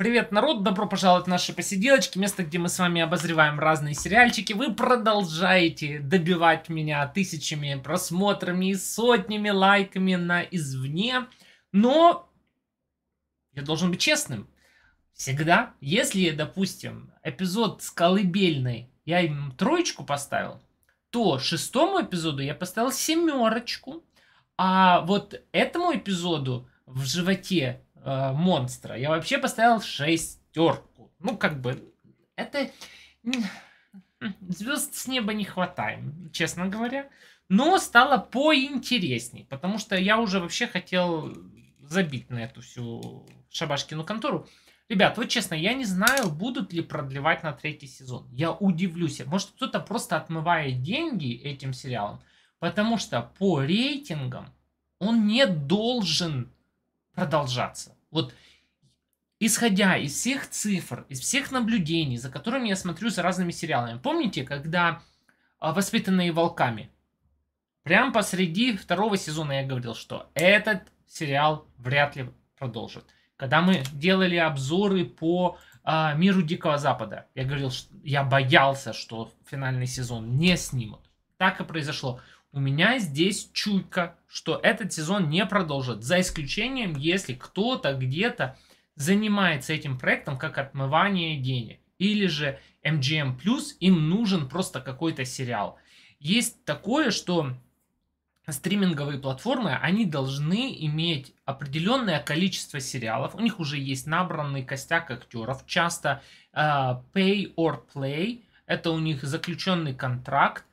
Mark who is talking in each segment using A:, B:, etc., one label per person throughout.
A: Привет, народ! Добро пожаловать в наши посиделочки, место, где мы с вами обозреваем разные сериальчики. Вы продолжаете добивать меня тысячами просмотрами и сотнями лайками на извне, но я должен быть честным. Всегда, если, допустим, эпизод с колыбельной я им троечку поставил, то шестому эпизоду я поставил семерочку, а вот этому эпизоду в животе э, монстра. Я вообще поставил шестерку. Ну, как бы, это... Звезд с неба не хватаем, честно говоря. Но стало поинтересней, потому что я уже вообще хотел забить на эту всю шабашкину контору. Ребят, вот честно, я не знаю, будут ли продлевать на третий сезон. Я удивлюсь. Может, кто-то просто отмывает деньги этим сериалом, потому что по рейтингам он не должен продолжаться. Вот исходя из всех цифр, из всех наблюдений, за которыми я смотрю за разными сериалами. Помните, когда а, «Воспитанные волками»? Прям посреди второго сезона я говорил, что этот сериал вряд ли продолжит. Когда мы делали обзоры по э, миру Дикого Запада, я говорил, что я боялся, что финальный сезон не снимут. Так и произошло. У меня здесь чуйка, что этот сезон не продолжит, за исключением, если кто-то где-то занимается этим проектом как отмывание денег. Или же MGM+, им нужен просто какой-то сериал. Есть такое, что стриминговые платформы, они должны иметь определенное количество сериалов. У них уже есть набранный костяк актеров. Часто э, pay or play. Это у них заключенный контракт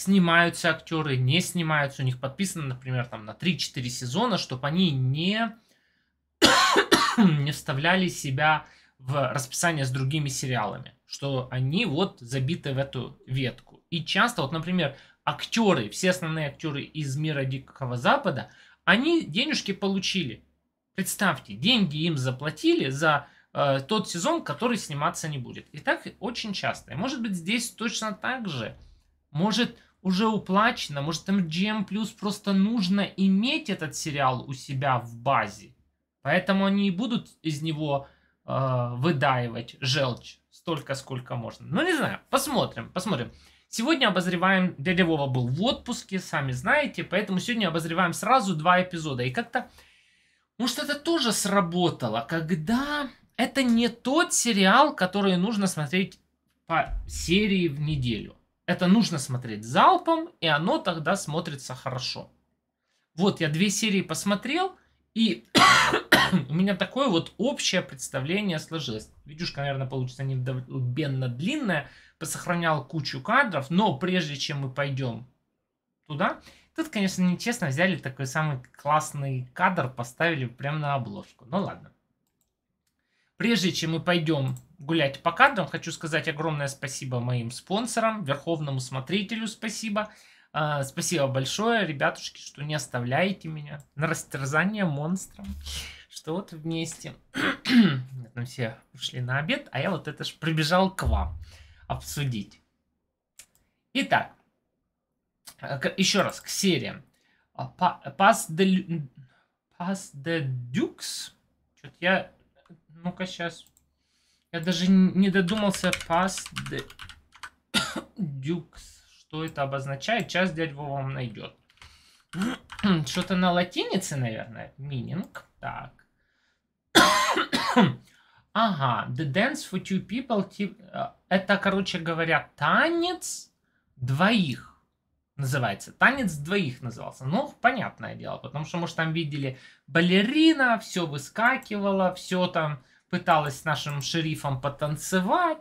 A: снимаются актеры, не снимаются, у них подписано, например, там на 3-4 сезона, чтобы они не, не вставляли себя в расписание с другими сериалами, что они вот забиты в эту ветку. И часто, вот, например, актеры, все основные актеры из мира Дикого Запада, они денежки получили. Представьте, деньги им заплатили за э, тот сезон, который сниматься не будет. И так очень часто. И может быть здесь точно так же. Может уже уплачено. Может, там Plus просто нужно иметь этот сериал у себя в базе. Поэтому они и будут из него э, выдаивать желчь столько, сколько можно. Ну, не знаю, посмотрим, посмотрим. Сегодня обозреваем, дядя Вова был в отпуске, сами знаете, поэтому сегодня обозреваем сразу два эпизода. И как-то, может, это тоже сработало, когда это не тот сериал, который нужно смотреть по серии в неделю. Это нужно смотреть залпом, и оно тогда смотрится хорошо. Вот, я две серии посмотрел, и у меня такое вот общее представление сложилось. Видюшка, наверное, получится невдолбенно длинная, посохранял кучу кадров, но прежде чем мы пойдем туда, тут, конечно, нечестно взяли такой самый классный кадр, поставили прямо на обложку. Ну ладно. Прежде чем мы пойдем гулять по кадрам, хочу сказать огромное спасибо моим спонсорам, Верховному Смотрителю спасибо. А, спасибо большое, ребятушки, что не оставляете меня на растерзание монстром. Что вот вместе. Там ну все ушли на обед, а я вот это ж прибежал к вам обсудить. Итак, а, еще раз к сериям. Пас де Дюкс. Что-то я ну-ка, сейчас. Я даже не додумался. Пас дюкс. Что это обозначает? Сейчас дядь Вова вам найдет. Что-то на латинице, наверное. Мининг. Так. ага. The dance for two people. Э, это, короче говоря, танец двоих называется. Танец двоих назывался. Ну, понятное дело, потому что, мы же там видели балерина, все выскакивало, все там пыталась с нашим шерифом потанцевать.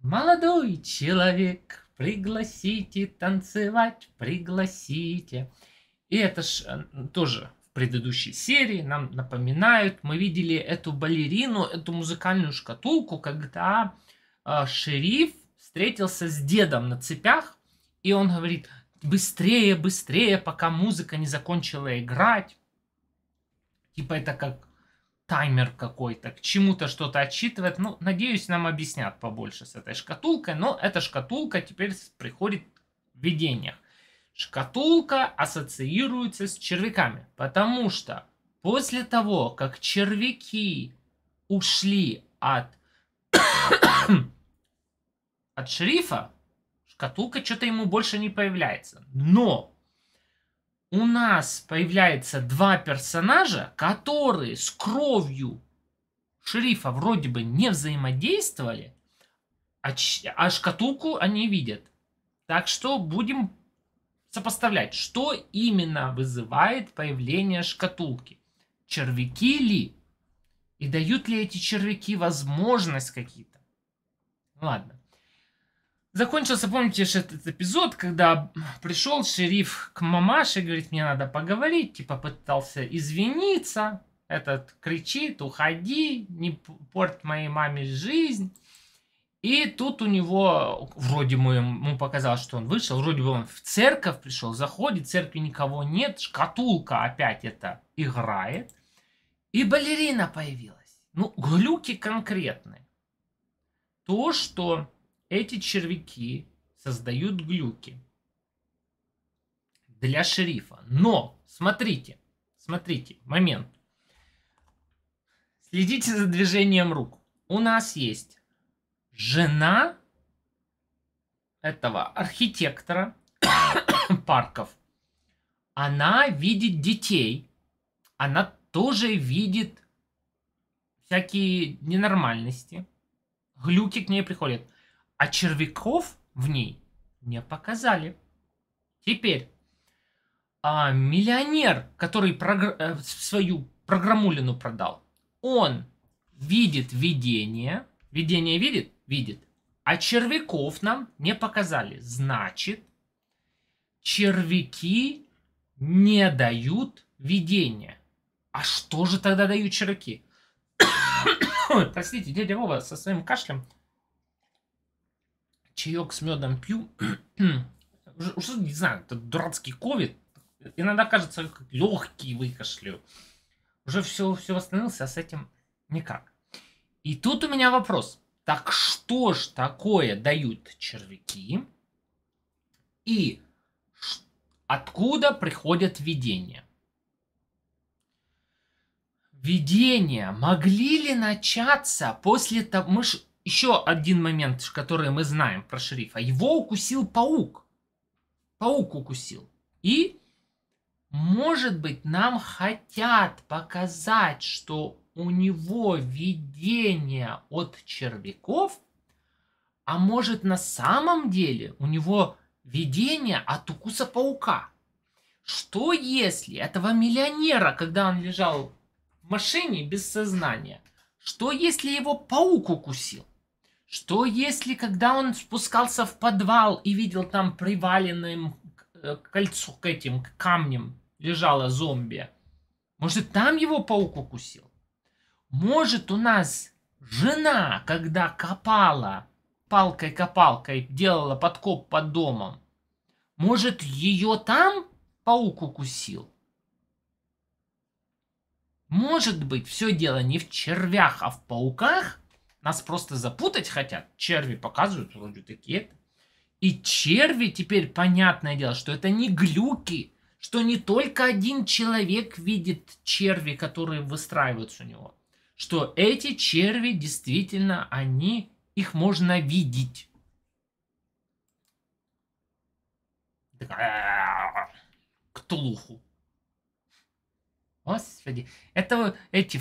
A: Молодой человек, пригласите танцевать, пригласите. И это ж э, тоже в предыдущей серии нам напоминают, мы видели эту балерину, эту музыкальную шкатулку, когда э, шериф встретился с дедом на цепях, и он говорит, быстрее, быстрее, пока музыка не закончила играть. Типа это как таймер какой-то, к чему-то что-то отчитывает. Ну, надеюсь, нам объяснят побольше с этой шкатулкой, но эта шкатулка теперь приходит в видениях. Шкатулка ассоциируется с червяками, потому что после того, как червяки ушли от, от шерифа, шкатулка что-то ему больше не появляется. Но у нас появляется два персонажа, которые с кровью шерифа вроде бы не взаимодействовали, а, а шкатулку они видят. Так что будем сопоставлять, что именно вызывает появление шкатулки. Червяки ли? И дают ли эти червяки возможность какие-то? Ладно. Закончился, помните, этот эпизод, когда пришел шериф к мамаше говорит, мне надо поговорить, типа пытался извиниться, этот кричит, уходи, не порт моей маме жизнь. И тут у него, вроде мы ему показалось, что он вышел, вроде бы он в церковь пришел, заходит, в церкви никого нет, шкатулка опять это играет, и балерина появилась. Ну, глюки конкретные. То, что эти червяки создают глюки для шерифа. Но, смотрите, смотрите, момент. Следите за движением рук. У нас есть жена этого архитектора парков. Она видит детей. Она тоже видит всякие ненормальности. Глюки к ней приходят а червяков в ней не показали. Теперь, а, миллионер, который прогр... Э, свою программулину продал, он видит видение, видение видит? Видит. А червяков нам не показали. Значит, червяки не дают видения. А что же тогда дают червяки? Простите, дядя Вова со своим кашлем чаек с медом пью. Уже, не знаю, это дурацкий ковид. Иногда кажется, как легкий выкашлю. Уже все, все восстановился, а с этим никак. И тут у меня вопрос. Так что ж такое дают червяки? И откуда приходят видения? Видения могли ли начаться после того, мы ж еще один момент, который мы знаем про шерифа. Его укусил паук. Паук укусил. И, может быть, нам хотят показать, что у него видение от червяков, а может на самом деле у него видение от укуса паука. Что если этого миллионера, когда он лежал в машине без сознания, что если его паук укусил? Что если, когда он спускался в подвал и видел там приваленным э, кольцо к этим к камням лежало зомби? Может, там его паук укусил? Может, у нас жена, когда копала палкой-копалкой, делала подкоп под домом, может, ее там паук укусил? Может быть, все дело не в червях, а в пауках? Нас просто запутать хотят. Черви показывают, вроде такие И черви теперь, понятное дело, что это не глюки, что не только один человек видит черви, которые выстраиваются у него, что эти черви действительно, они, их можно видеть. Ктулуху. Господи, это эти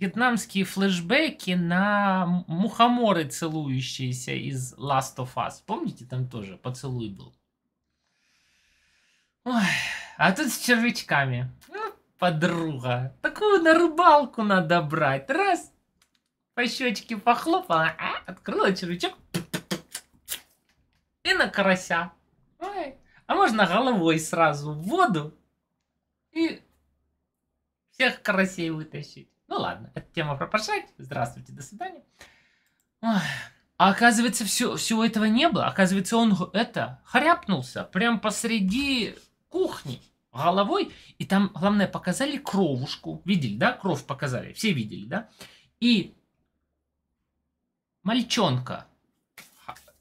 A: вьетнамские флешбеки на мухоморы, целующиеся из Last of Us. Помните, там тоже поцелуй был? Ой, а тут с червячками. Ну, подруга, такую на рыбалку надо брать. Раз, по щечке похлопала, а, открыла червячок. И на карася. Ой. А можно головой сразу в воду и всех карасей вытащить. Ну ладно, эта тема про поржать. Здравствуйте, до свидания. А оказывается, все, всего этого не было. Оказывается, он это хряпнулся прям посреди кухни головой. И там, главное, показали кровушку. Видели, да? Кровь показали. Все видели, да? И мальчонка.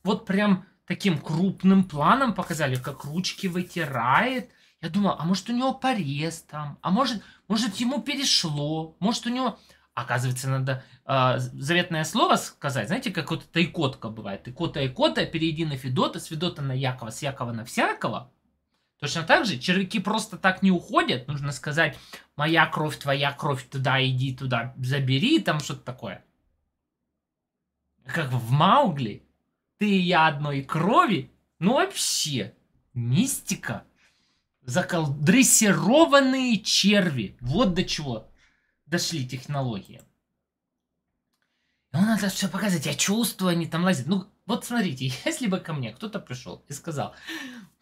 A: Вот прям таким крупным планом показали, как ручки вытирает, я думал, а может у него порез там, а может, может ему перешло, может у него... Оказывается, надо э, заветное слово сказать. Знаете, как вот тайкотка бывает. Тайкота, и икота, перейди на Федота, с Федота на Якова, с Якова на всякого. Точно так же червяки просто так не уходят. Нужно сказать, моя кровь, твоя кровь, туда иди, туда забери, там что-то такое. Как в Маугли. Ты и я одной крови. Ну вообще, мистика. Закол... Дрессированные черви. Вот до чего дошли технологии. И он это все показать, Я чувствую, они там лазят. Ну, вот смотрите, если бы ко мне кто-то пришел и сказал,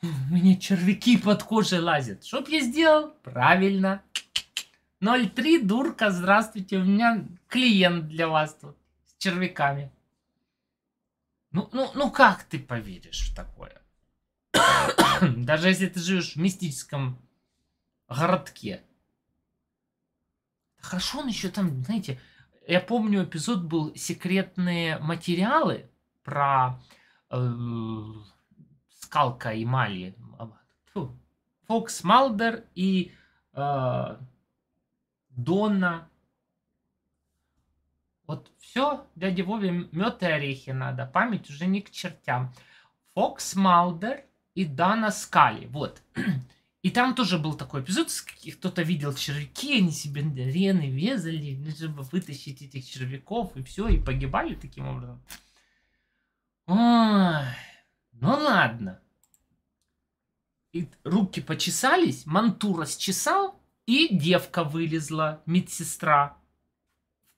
A: у меня червяки под кожей лазят. Что бы я сделал? Правильно. 03, дурка, здравствуйте, у меня клиент для вас тут с червяками. Ну, ну, ну как ты поверишь в такое? даже если ты живешь в мистическом городке. Хорошо, он еще там, знаете, я помню, эпизод был секретные материалы про э, Скалка и Мали. Фокс Малдер и э, Донна. Вот все, дяде Вове мед и орехи надо. Память уже не к чертям. Фокс Малдер и Дана Скали. Вот. И там тоже был такой эпизод, кто-то видел червяки, они себе арены везали, ну, чтобы вытащить этих червяков, и все, и погибали таким образом. Ой, ну ладно. И руки почесались, мантура счесал, и девка вылезла, медсестра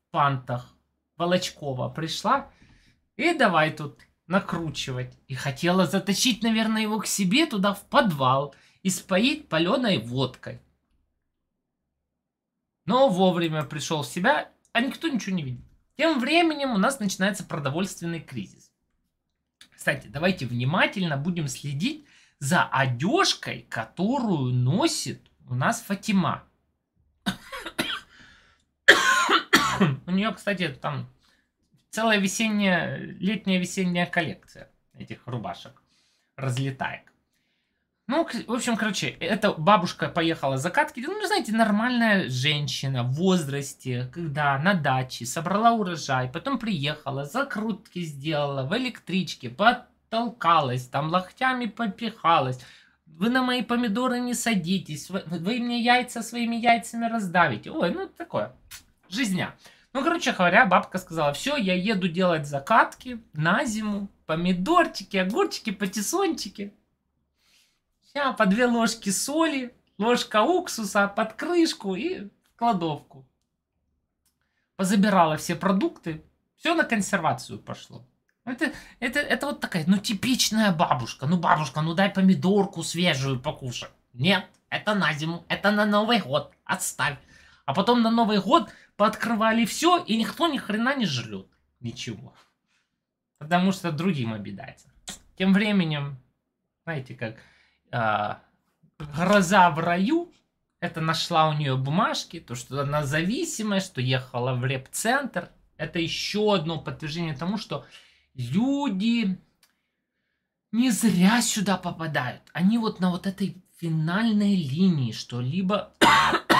A: в пантах, Волочкова пришла, и давай тут накручивать. И хотела затащить, наверное, его к себе туда в подвал и споить паленой водкой. Но вовремя пришел в себя, а никто ничего не видит. Тем временем у нас начинается продовольственный кризис. Кстати, давайте внимательно будем следить за одежкой, которую носит у нас Фатима. у нее, кстати, там целая весенняя, летняя весенняя коллекция этих рубашек, разлетает Ну, в общем, короче, эта бабушка поехала за катки Ну, знаете, нормальная женщина в возрасте, когда на даче собрала урожай, потом приехала, закрутки сделала в электричке, подтолкалась, там локтями попихалась. Вы на мои помидоры не садитесь, вы, вы мне яйца своими яйцами раздавите. Ой, ну такое, жизня. Ну, короче говоря, бабка сказала, все, я еду делать закатки на зиму, помидорчики, огурчики, патиссончики. Сейчас по две ложки соли, ложка уксуса под крышку и в кладовку. Позабирала все продукты, все на консервацию пошло. Это, это, это вот такая, ну, типичная бабушка. Ну, бабушка, ну дай помидорку свежую покушать. Нет, это на зиму, это на Новый год, отставь. А потом на Новый год пооткрывали все, и никто ни хрена не жрет ничего. Потому что другим обидается. Тем временем, знаете, как э, гроза в раю, это нашла у нее бумажки, то, что она зависимая, что ехала в реп-центр. Это еще одно подтверждение тому, что люди не зря сюда попадают. Они вот на вот этой финальной линии, что либо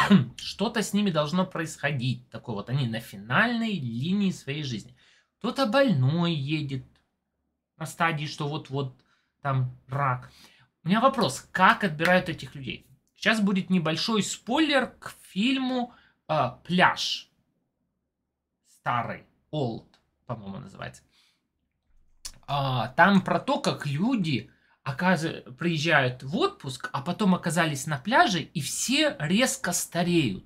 A: что-то с ними должно происходить. Такое вот они на финальной линии своей жизни. Кто-то больной едет на стадии, что вот-вот там рак. У меня вопрос, как отбирают этих людей? Сейчас будет небольшой спойлер к фильму э, «Пляж». Старый, old, по-моему, называется. А, там про то, как люди оказыв... приезжают в отпуск, а потом оказались на пляже, и все резко стареют.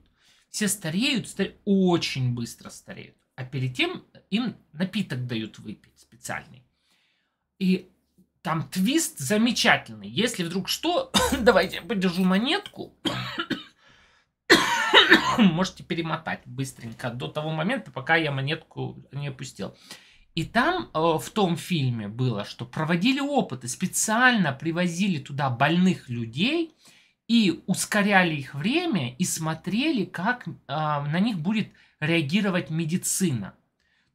A: Все стареют, старе... очень быстро стареют. А перед тем им напиток дают выпить специальный. И там твист замечательный. Если вдруг что, давайте я подержу монетку. Можете перемотать быстренько до того момента, пока я монетку не опустил. И там э, в том фильме было, что проводили опыты, специально привозили туда больных людей и ускоряли их время и смотрели, как э, на них будет реагировать медицина.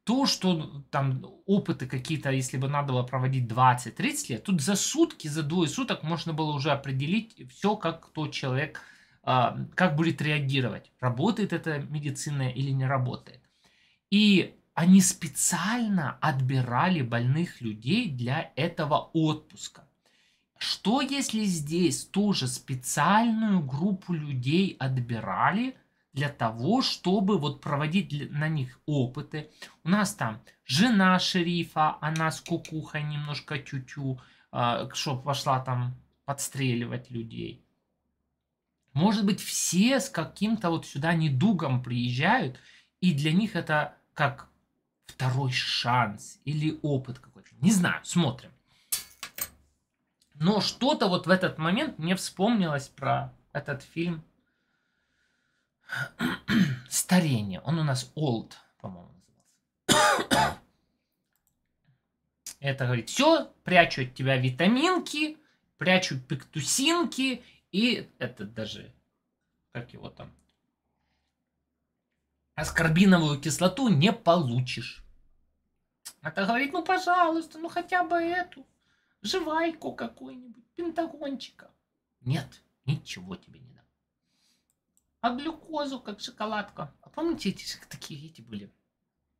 A: То, что ну, там опыты какие-то, если бы надо было проводить 20-30 лет, тут за сутки, за двое суток можно было уже определить все, как тот человек, э, как будет реагировать, работает эта медицина или не работает. И они специально отбирали больных людей для этого отпуска. Что если здесь тоже специальную группу людей отбирали для того, чтобы вот проводить на них опыты? У нас там жена шерифа, она с кукухой немножко тютю, э, чтоб пошла там подстреливать людей. Может быть, все с каким-то вот сюда недугом приезжают, и для них это как второй шанс или опыт какой-то. Не знаю, смотрим. Но что-то вот в этот момент мне вспомнилось про этот фильм «Старение». Он у нас old, по-моему, назывался. Это говорит, все, прячу от тебя витаминки, прячу пектусинки и это даже, как его там, аскорбиновую кислоту не получишь. А то говорит, ну пожалуйста, ну хотя бы эту жвайку какую-нибудь, пентагончика. Нет, ничего тебе не дам. А глюкозу, как шоколадка. А помните, эти такие эти были?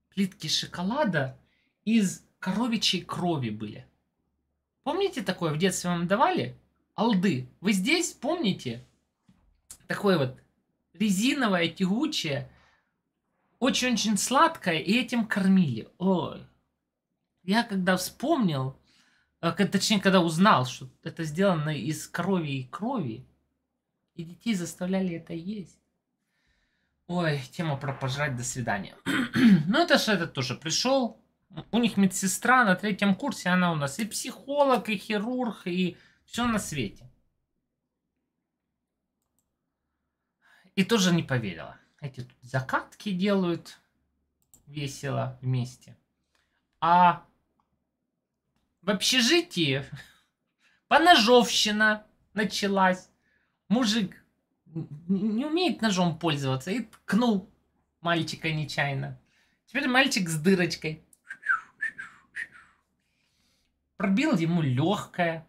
A: Плитки шоколада из коровичьей крови были. Помните такое в детстве вам давали? Алды. Вы здесь помните? Такое вот резиновое, тягучее, очень-очень сладкое, и этим кормили. Ой. Я когда вспомнил, э, точнее, когда узнал, что это сделано из крови и крови, и детей заставляли это есть. Ой, тема про пожрать, до свидания. ну, это же этот тоже пришел. У них медсестра на третьем курсе, она у нас и психолог, и хирург, и все на свете. И тоже не поверила эти тут закатки делают весело вместе. А в общежитии поножовщина началась. Мужик не умеет ножом пользоваться и ткнул мальчика нечаянно. Теперь мальчик с дырочкой. Пробил ему легкое.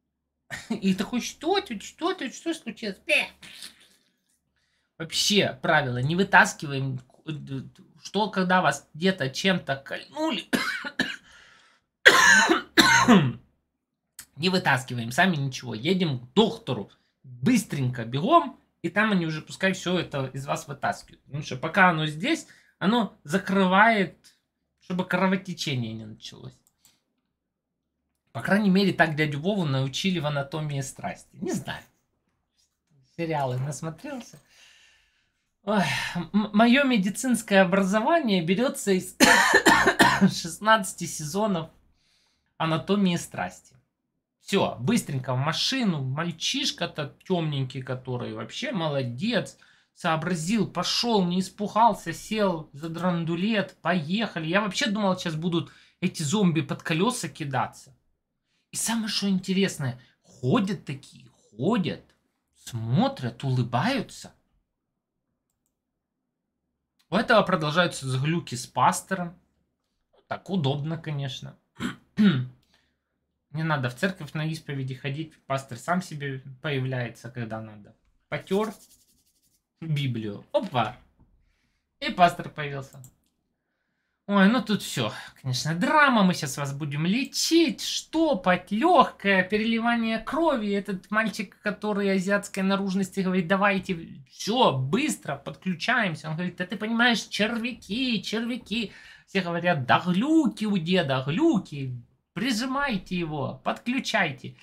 A: И такой, что тут, что тут, что случилось? вообще правила. Не вытаскиваем, что когда вас где-то чем-то кольнули, не вытаскиваем, сами ничего. Едем к доктору, быстренько бегом, и там они уже пускай все это из вас вытаскивают. Потому что пока оно здесь, оно закрывает, чтобы кровотечение не началось. По крайней мере, так дядю Вову научили в анатомии страсти. Не знаю. Сериалы насмотрелся мое медицинское образование берется из 16 сезонов анатомии страсти. Все, быстренько в машину. Мальчишка-то темненький, который вообще молодец. Сообразил, пошел, не испугался, сел за драндулет, поехали. Я вообще думал, сейчас будут эти зомби под колеса кидаться. И самое что интересное, ходят такие, ходят, смотрят, улыбаются у этого продолжаются глюки с пастором. Так удобно, конечно. Не надо в церковь на исповеди ходить. Пастор сам себе появляется, когда надо. Потер Библию. Опа! И пастор появился. Ой, ну тут все, конечно, драма, мы сейчас вас будем лечить, штопать, легкое, переливание крови. Этот мальчик, который азиатской наружности, говорит, давайте, все, быстро, подключаемся. Он говорит, да ты понимаешь, червяки, червяки. Все говорят, да глюки у деда, глюки, прижимайте его, подключайте.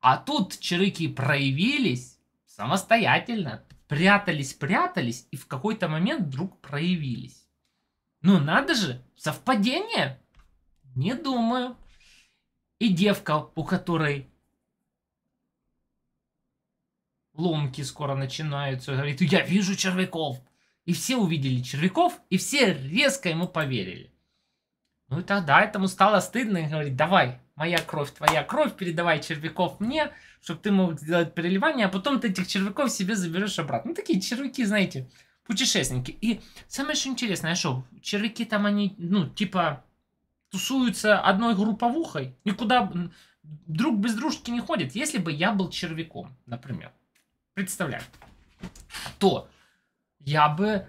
A: А тут червяки проявились самостоятельно, прятались, прятались и в какой-то момент вдруг проявились. Ну надо же, совпадение? Не думаю. И девка, у которой ломки скоро начинаются, говорит, я вижу червяков. И все увидели червяков, и все резко ему поверили. Ну и тогда этому стало стыдно и говорит, давай, моя кровь, твоя кровь, передавай червяков мне, чтобы ты мог сделать переливание, а потом ты этих червяков себе заберешь обратно. Ну такие червяки, знаете, путешественники. И самое что интересное, что червяки там они, ну, типа, тусуются одной групповухой, никуда друг без дружки не ходит. Если бы я был червяком, например, представляю, то я бы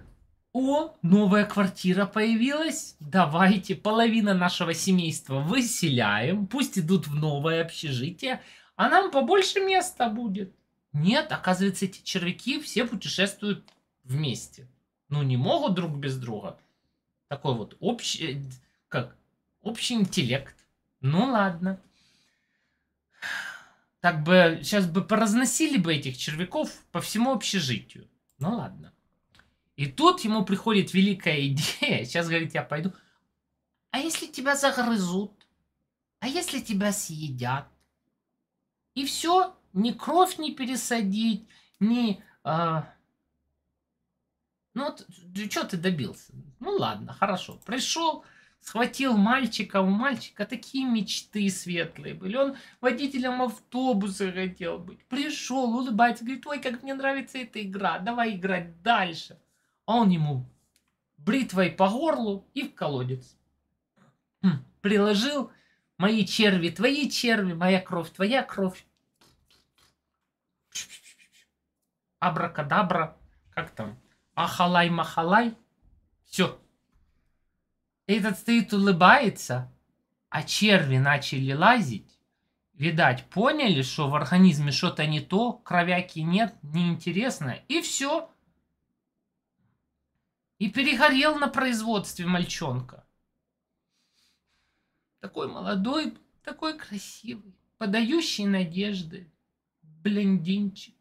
A: о, новая квартира появилась. Давайте, половина нашего семейства выселяем. Пусть идут в новое общежитие, а нам побольше места будет. Нет, оказывается, эти червяки все путешествуют вместе. Ну, не могут друг без друга. Такой вот общий, э, как, общий интеллект. Ну, ладно. Так бы, сейчас бы поразносили бы этих червяков по всему общежитию. Ну, ладно. И тут ему приходит великая идея. Сейчас, говорит, я пойду. А если тебя загрызут? А если тебя съедят? И все, ни кровь не пересадить, ни... А, ну вот, что ты добился? Ну ладно, хорошо. Пришел, схватил мальчика, у мальчика такие мечты светлые были. Он водителем автобуса хотел быть. Пришел, улыбается, говорит, ой, как мне нравится эта игра, давай играть дальше. А он ему бритвой по горлу и в колодец. Хм, приложил мои черви, твои черви, моя кровь, твоя кровь. Абракадабра, как там? ахалай-махалай. Все. Этот стоит, улыбается, а черви начали лазить. Видать, поняли, что в организме что-то не то, кровяки нет, неинтересно, и все. И перегорел на производстве мальчонка. Такой молодой, такой красивый, подающий надежды, блондинчик.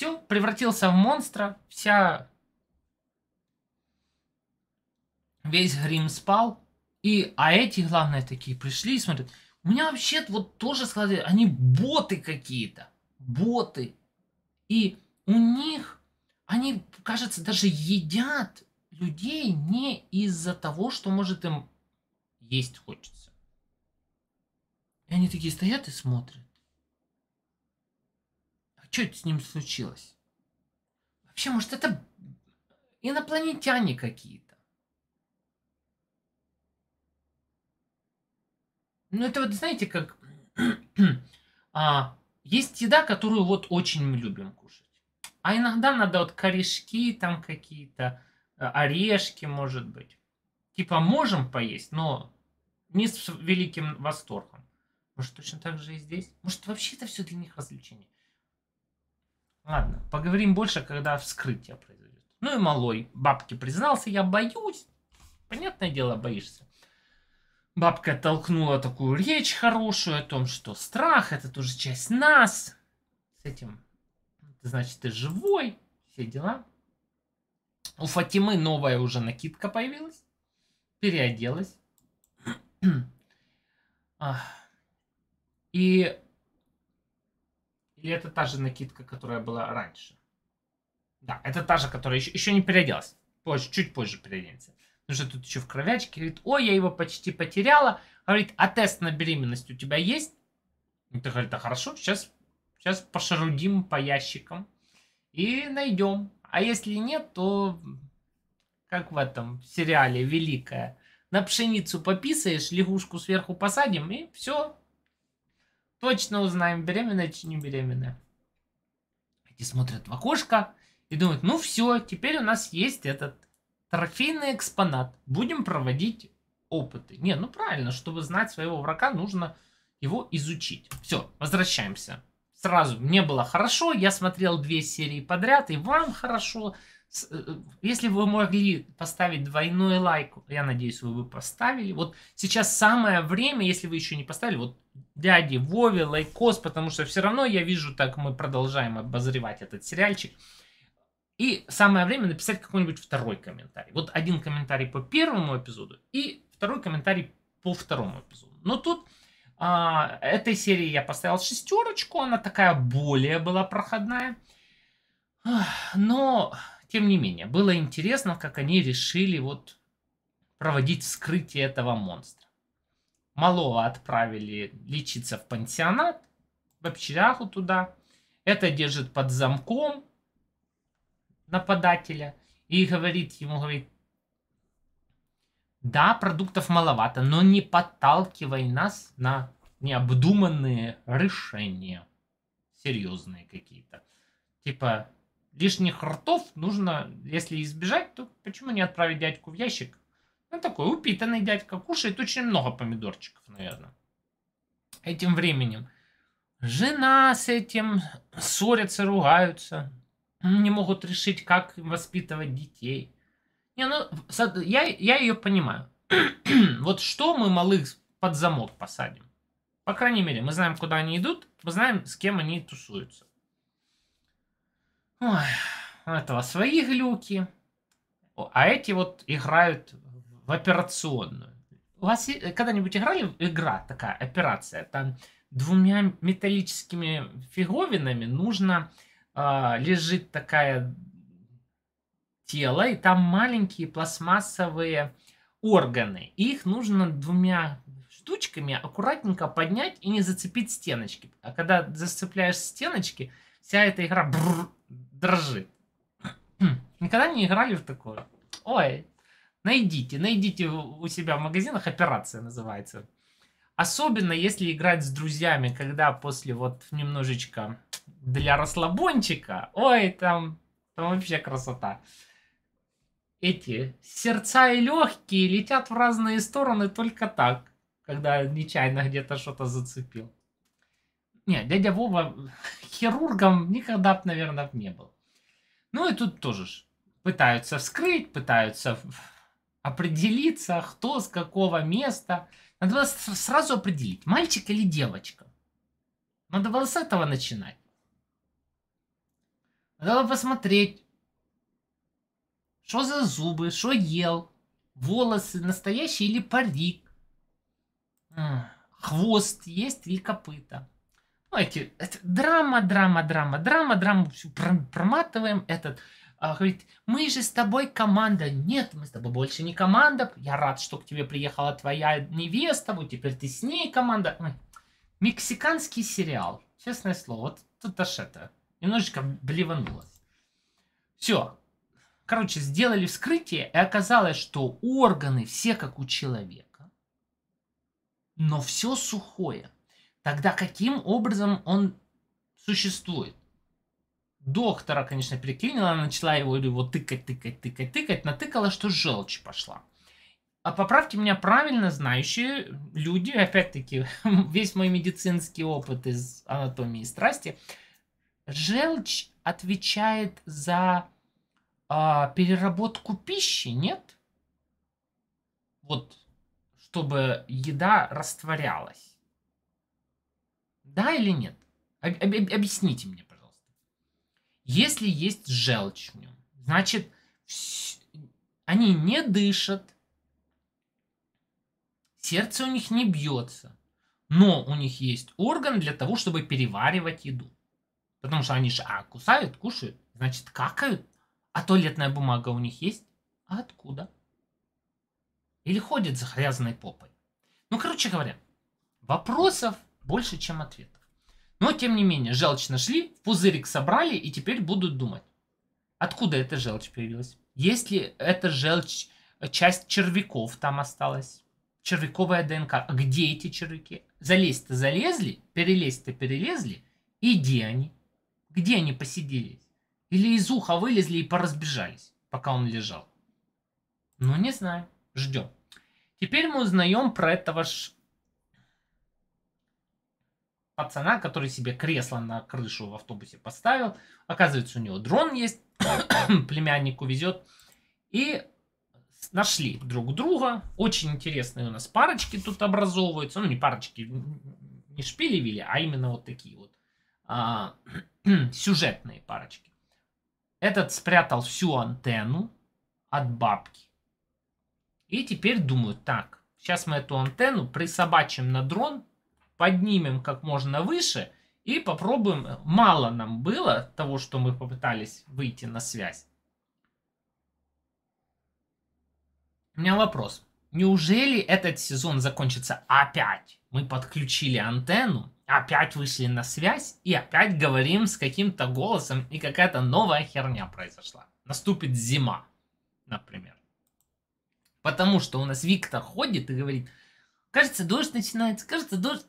A: Все, превратился в монстра, вся... Весь грим спал. И, а эти, главное, такие пришли и смотрят. У меня вообще вот тоже сказали, они боты какие-то. Боты. И у них, они, кажется, даже едят людей не из-за того, что, может, им есть хочется. И они такие стоят и смотрят. Что это с ним случилось? Вообще, может, это инопланетяне какие-то? Ну, это вот, знаете, как... а, есть еда, которую вот очень мы любим кушать. А иногда надо вот корешки там какие-то, э, орешки, может быть. Типа можем поесть, но не с великим восторгом. Может, точно так же и здесь? Может, вообще это все для них развлечение? Ладно, поговорим больше, когда вскрытие произойдет. Ну и малой бабке признался, я боюсь. Понятное дело, боишься. Бабка толкнула такую речь хорошую о том, что страх это тоже часть нас. С этим, значит, ты живой, все дела. У Фатимы новая уже накидка появилась. Переоделась. И или это та же накидка, которая была раньше? Да, это та же, которая еще, еще не переоделась. Позже, чуть позже переоденется. Потому что тут еще в кровячке говорит, ой, я его почти потеряла. Говорит, а тест на беременность у тебя есть? И ты говорит, а хорошо, сейчас, сейчас пошарудим по ящикам и найдем. А если нет, то как в этом сериале «Великая». На пшеницу пописаешь, лягушку сверху посадим, и все, точно узнаем, беременная или не беременная. Эти смотрят в окошко и думают, ну все, теперь у нас есть этот трофейный экспонат. Будем проводить опыты. Не, ну правильно, чтобы знать своего врага, нужно его изучить. Все, возвращаемся. Сразу мне было хорошо, я смотрел две серии подряд, и вам хорошо. Э, э, если вы могли поставить двойной лайк, я надеюсь, вы бы поставили. Вот сейчас самое время, если вы еще не поставили, вот дяди Вове лайкос, потому что все равно я вижу, так мы продолжаем обозревать этот сериальчик. И самое время написать какой-нибудь второй комментарий. Вот один комментарий по первому эпизоду и второй комментарий по второму эпизоду. Но тут а, этой серии я поставил шестерочку, она такая более была проходная. Но тем не менее, было интересно, как они решили вот проводить вскрытие этого монстра. Малого отправили лечиться в пансионат, в общеряху туда. Это держит под замком нападателя и говорит ему, говорит, да, продуктов маловато, но не подталкивай нас на необдуманные решения. Серьезные какие-то. Типа, лишних ртов нужно, если избежать, то почему не отправить дядьку в ящик? Ну, такой упитанный дядька, кушает очень много помидорчиков, наверное. Этим временем жена с этим ссорятся, ругаются, не могут решить, как воспитывать детей. Не, ну, я, я ее понимаю. вот что мы малых под замок посадим? По крайней мере, мы знаем, куда они идут, мы знаем, с кем они тусуются. Ой, у этого свои глюки, а эти вот играют в операционную. У вас когда-нибудь играли игра такая, операция? Там двумя металлическими фиговинами нужно э, лежит такая тело, и там маленькие пластмассовые органы. И их нужно двумя штучками аккуратненько поднять и не зацепить стеночки. А когда зацепляешь стеночки, вся эта игра дрожит. Хм, никогда не играли в такое? Ой, найдите, найдите у себя в магазинах, операция называется. Особенно если играть с друзьями, когда после вот немножечко для расслабончика, ой, там, там вообще красота. Эти сердца и легкие летят в разные стороны только так, когда нечаянно где-то что-то зацепил. Не, дядя Вова хирургом никогда, наверное, не был. Ну и тут тоже ж пытаются вскрыть, пытаются определиться, кто с какого места. Надо было сразу определить, мальчик или девочка. Надо было с этого начинать. Надо было посмотреть, что за зубы, что ел, волосы настоящие или парик, хвост есть или копыта. Понимаете, ну, это драма, драма, драма, драма, драма, проматываем этот. А, говорит, мы же с тобой команда. Нет, мы с тобой больше не команда. Я рад, что к тебе приехала твоя невеста, вот теперь ты с ней команда. Ой. Мексиканский сериал, честное слово, вот тут аж это, немножечко блеванулось. Все, короче, сделали вскрытие, и оказалось, что органы все как у человека, но все сухое. Тогда каким образом он существует? Доктора, конечно, прикинула, начала его, его тыкать, тыкать, тыкать, тыкать, натыкала, что желчь пошла. А поправьте меня правильно знающие люди, опять-таки, весь мой медицинский опыт из анатомии и страсти, желчь отвечает за а, переработку пищи, нет? Вот, чтобы еда растворялась. Да или нет? Об, об, объясните мне, пожалуйста. Если есть желчь в нем, значит, они не дышат, сердце у них не бьется, но у них есть орган для того, чтобы переваривать еду. Потому что они же, а, кусают, кушают, значит, какают. А туалетная бумага у них есть? А откуда? Или ходят за грязной попой. Ну, короче говоря, вопросов больше, чем ответов. Но, тем не менее, желчь нашли, в пузырик собрали и теперь будут думать, откуда эта желчь появилась. Если эта желчь, э, часть червяков там осталась, червяковая ДНК, а где эти червяки? Залезть-то залезли, перелезть-то перелезли, и где они? Где они посиделись? Или из уха вылезли и поразбежались, пока он лежал? Ну, не знаю. Ждем. Теперь мы узнаем про этого пацана, который себе кресло на крышу в автобусе поставил. Оказывается, у него дрон есть, племяннику везет. И нашли друг друга. Очень интересные у нас парочки тут образовываются. Ну, не парочки, не шпилевили, а именно вот такие вот а, сюжетные парочки. Этот спрятал всю антенну от бабки. И теперь думаю, так, сейчас мы эту антенну присобачим на дрон поднимем как можно выше и попробуем. Мало нам было того, что мы попытались выйти на связь. У меня вопрос. Неужели этот сезон закончится опять? Мы подключили антенну, опять вышли на связь и опять говорим с каким-то голосом, и какая-то новая херня произошла. Наступит зима, например. Потому что у нас Виктор ходит и говорит, Кажется, дождь начинается, кажется, дождь.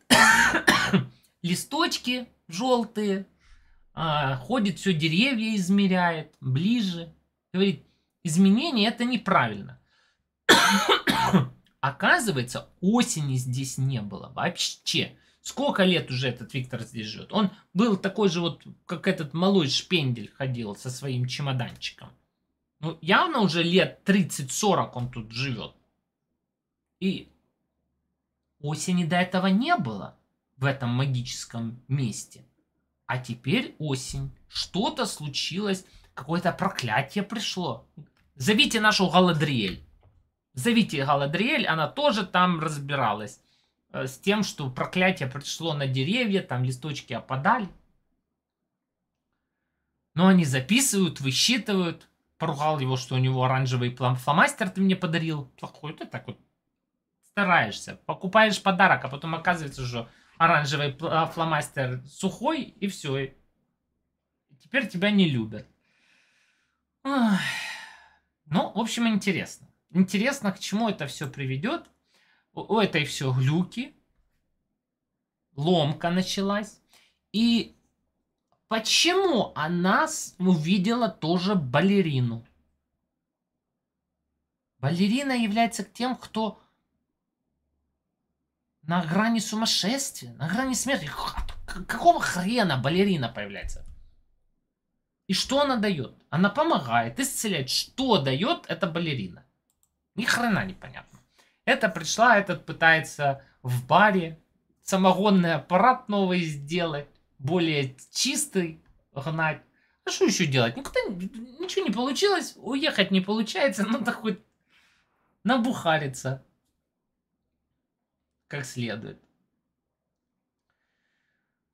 A: Листочки желтые, а, ходит все деревья измеряет, ближе. Говорит, изменение это неправильно. Оказывается, осени здесь не было вообще. Сколько лет уже этот Виктор здесь живет? Он был такой же вот, как этот малой шпендель ходил со своим чемоданчиком. Ну, явно уже лет 30-40 он тут живет. И Осени до этого не было в этом магическом месте. А теперь осень. Что-то случилось, какое-то проклятие пришло. Зовите нашу Галадриэль. Зовите Галадриэль, она тоже там разбиралась э, с тем, что проклятие пришло на деревья, там листочки опадали. Но они записывают, высчитывают. Поругал его, что у него оранжевый фломастер ты мне подарил. Плохой, ты так вот стараешься, покупаешь подарок, а потом оказывается, что оранжевый а, фломастер сухой, и все. теперь тебя не любят. Ну, в общем, интересно. Интересно, к чему это все приведет. У этой все глюки. Ломка началась. И почему она увидела тоже балерину? Балерина является тем, кто на грани сумасшествия, на грани смерти. Какого хрена балерина появляется? И что она дает? Она помогает, исцеляет. Что дает эта балерина? Ни хрена непонятно. Это пришла, этот пытается в баре самогонный аппарат новый сделать, более чистый гнать. А что еще делать? Никуда, ничего не получилось, уехать не получается, ну такой набухариться как следует.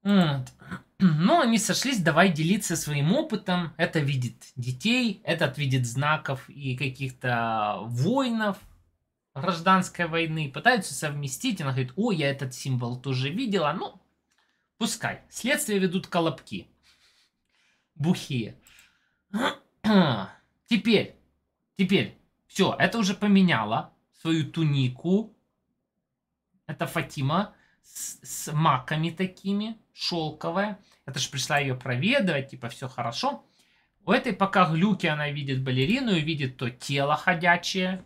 A: Вот. Но ну, они сошлись, давай делиться своим опытом. Это видит детей, этот видит знаков и каких-то воинов гражданской войны. Пытаются совместить. Она говорит, о, я этот символ тоже видела. Ну, пускай. Следствие ведут колобки. Бухие. Теперь, теперь, все, это уже поменяло свою тунику это Фатима с, с маками такими, шелковая. Это же пришла ее проведывать, типа все хорошо. У этой пока глюки она видит балерину и видит то тело ходячее,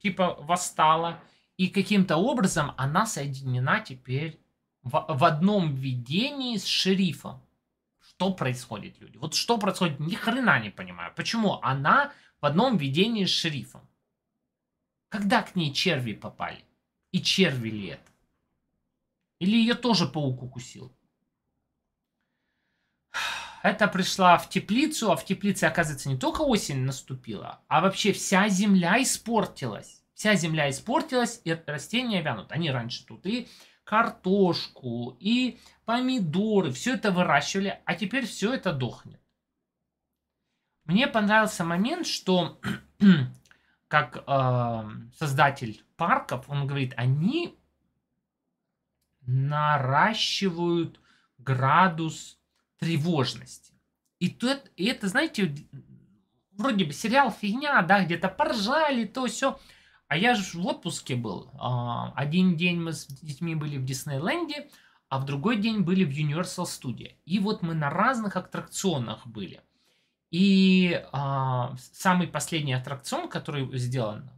A: типа восстало. И каким-то образом она соединена теперь в, в одном видении с шерифом. Что происходит, люди? Вот что происходит, ни хрена не понимаю. Почему она в одном видении с шерифом? Когда к ней черви попали? и черви ли это? Или ее тоже паук укусил? Это пришла в теплицу, а в теплице, оказывается, не только осень наступила, а вообще вся земля испортилась. Вся земля испортилась, и растения вянут. Они раньше тут и картошку, и помидоры, все это выращивали, а теперь все это дохнет. Мне понравился момент, что как э, создатель парков, он говорит, они наращивают градус тревожности. И, тут, и это, знаете, вроде бы сериал фигня, да, где-то поржали, то все. А я же в отпуске был. А, один день мы с детьми были в Диснейленде, а в другой день были в Universal Studio. И вот мы на разных аттракционах были. И а, самый последний аттракцион, который сделан,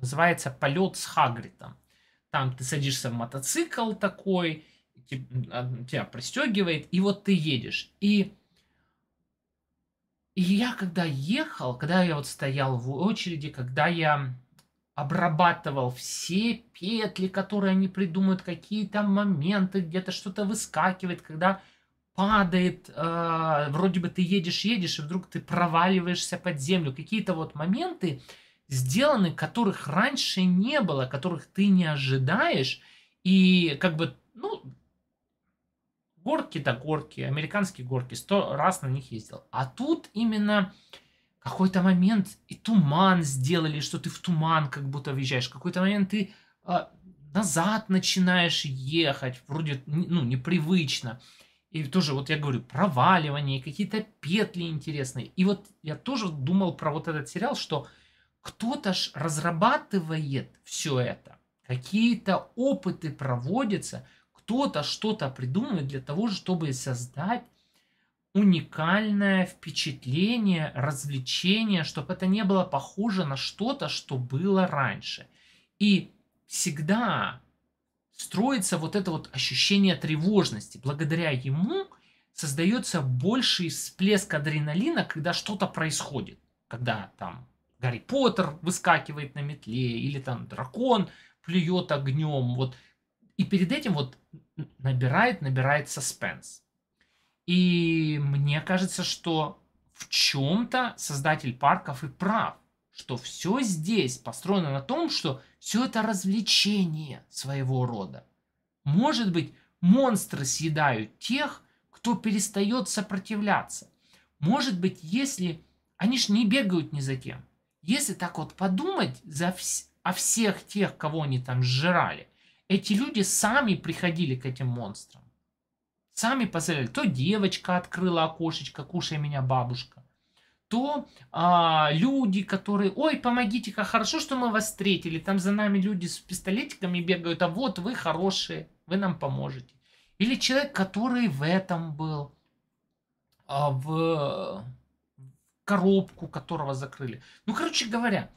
A: Называется «Полет с Хагридом». Там ты садишься в мотоцикл такой, а, тебя пристегивает, и вот ты едешь. И, и я когда ехал, когда я вот стоял в очереди, когда я обрабатывал все петли, которые они придумают, какие там моменты, где-то что-то выскакивает, когда падает, э, вроде бы ты едешь, едешь, и вдруг ты проваливаешься под землю. Какие-то вот моменты, сделаны, которых раньше не было, которых ты не ожидаешь. И как бы, ну, горки-то горки, американские горки, сто раз на них ездил. А тут именно какой-то момент и туман сделали, что ты в туман как будто въезжаешь. Какой-то момент ты а, назад начинаешь ехать, вроде, ну, непривычно. И тоже вот я говорю, проваливание, какие-то петли интересные. И вот я тоже думал про вот этот сериал, что кто-то ж разрабатывает все это, какие-то опыты проводятся, кто-то что-то придумывает для того, чтобы создать уникальное впечатление, развлечение, чтобы это не было похоже на что-то, что было раньше. И всегда строится вот это вот ощущение тревожности. Благодаря ему создается больший всплеск адреналина, когда что-то происходит. Когда там Гарри Поттер выскакивает на метле, или там дракон плюет огнем. Вот. И перед этим вот набирает, набирает саспенс. И мне кажется, что в чем-то создатель парков и прав, что все здесь построено на том, что все это развлечение своего рода. Может быть, монстры съедают тех, кто перестает сопротивляться. Может быть, если они же не бегают ни за кем. Если так вот подумать за вс- о всех тех, кого они там сжирали, эти люди сами приходили к этим монстрам. Сами позволяли. То девочка открыла окошечко, кушай меня, бабушка. То а, люди, которые, ой, помогите как хорошо, что мы вас встретили. Там за нами люди с пистолетиками бегают, а вот вы хорошие, вы нам поможете. Или человек, который в этом был, а, в коробку которого закрыли. Ну, короче говоря,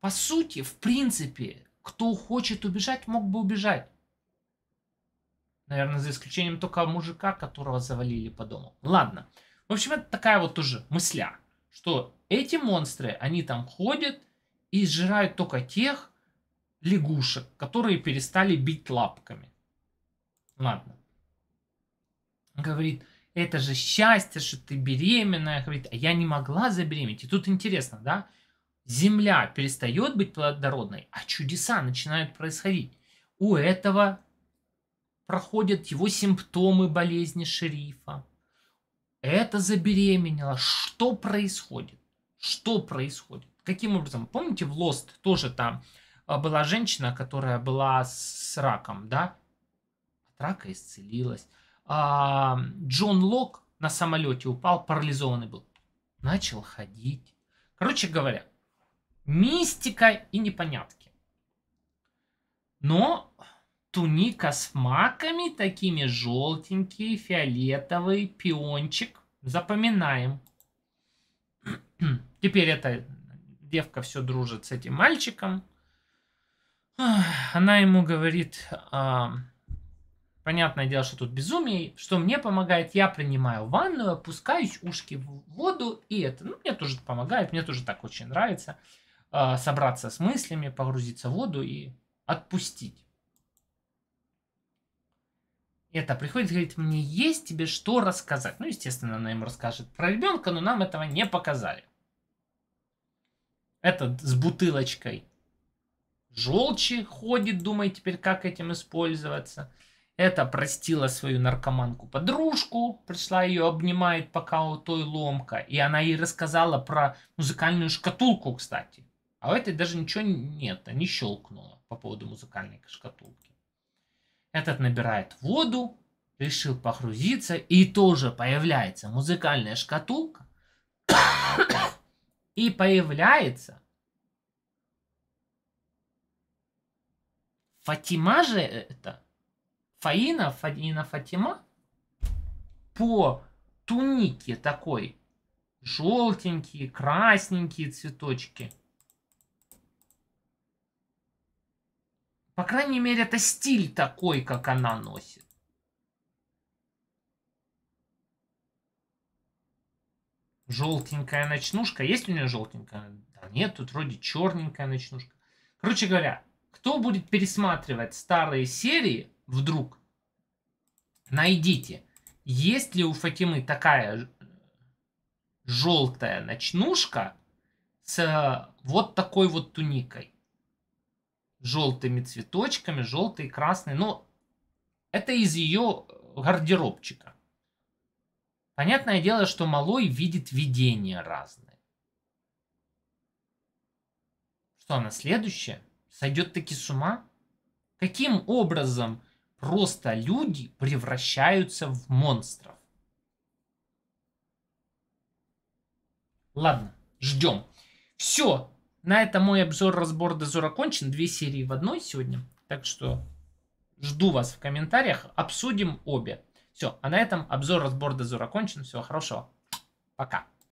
A: по сути, в принципе, кто хочет убежать, мог бы убежать. Наверное, за исключением только мужика, которого завалили по дому. Ладно. В общем, это такая вот тоже мысля, что эти монстры, они там ходят и сжирают только тех лягушек, которые перестали бить лапками. Ладно. Говорит, это же счастье, что ты беременная, говорит, а я не могла забеременеть. И тут интересно, да, земля перестает быть плодородной, а чудеса начинают происходить. У этого проходят его симптомы болезни шерифа. Это забеременела. Что происходит? Что происходит? Каким образом? Помните, в Лост тоже там а, была женщина, которая была с раком, да? От рака исцелилась а, Джон Лок на самолете упал, парализованный был. Начал ходить. Короче говоря, мистика и непонятки. Но туника с маками, такими желтенькие, фиолетовый, пиончик. Запоминаем. Теперь эта девка все дружит с этим мальчиком. Она ему говорит, а, Понятное дело, что тут безумие. Что мне помогает, я принимаю ванную, опускаюсь ушки в воду, и это, ну, мне тоже помогает, мне тоже так очень нравится. Э, собраться с мыслями, погрузиться в воду и отпустить. Это приходит и говорит, мне есть тебе что рассказать. Ну, естественно, она ему расскажет про ребенка, но нам этого не показали. Этот с бутылочкой желчи ходит, думает теперь, как этим использоваться. Это простила свою наркоманку-подружку, пришла ее обнимает, пока у той ломка. И она ей рассказала про музыкальную шкатулку, кстати. А у этой даже ничего нет, не щелкнула по поводу музыкальной шкатулки. Этот набирает воду, решил погрузиться, и тоже появляется музыкальная шкатулка. и появляется Фатима же это Фаина, Фаина Фатима по тунике такой желтенькие, красненькие цветочки. По крайней мере, это стиль такой, как она носит. Желтенькая ночнушка. Есть у нее желтенькая? Да нет, тут вроде черненькая ночнушка. Короче говоря, кто будет пересматривать старые серии, вдруг. Найдите, есть ли у Фатимы такая желтая ночнушка с э, вот такой вот туникой. Желтыми цветочками, желтый, красный. Но это из ее гардеробчика. Понятное дело, что малой видит видения разные. Что она следующая? Сойдет таки с ума? Каким образом Просто люди превращаются в монстров. Ладно, ждем. Все, на этом мой обзор-разбор дозора кончен. Две серии в одной сегодня. Так что жду вас в комментариях. Обсудим обе. Все, а на этом обзор-разбор дозора кончен. Всего хорошего. Пока.